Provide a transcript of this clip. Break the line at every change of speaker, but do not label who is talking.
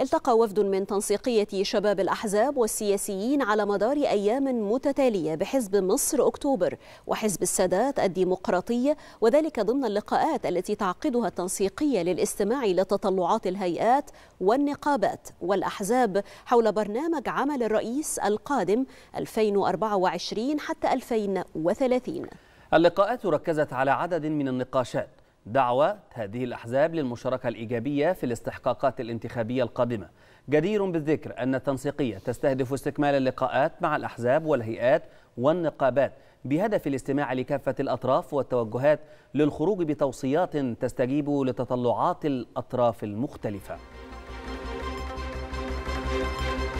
التقى وفد من تنسيقية شباب الأحزاب والسياسيين على مدار أيام متتالية بحزب مصر أكتوبر وحزب السادات الديمقراطية وذلك ضمن اللقاءات التي تعقدها التنسيقية للاستماع لتطلعات الهيئات والنقابات والأحزاب حول برنامج عمل الرئيس القادم 2024 حتى 2030
اللقاءات ركزت على عدد من النقاشات دعوة هذه الأحزاب للمشاركة الإيجابية في الاستحقاقات الانتخابية القادمة جدير بالذكر أن التنسيقية تستهدف استكمال اللقاءات مع الأحزاب والهيئات والنقابات بهدف الاستماع لكافة الأطراف والتوجهات للخروج بتوصيات تستجيب لتطلعات الأطراف المختلفة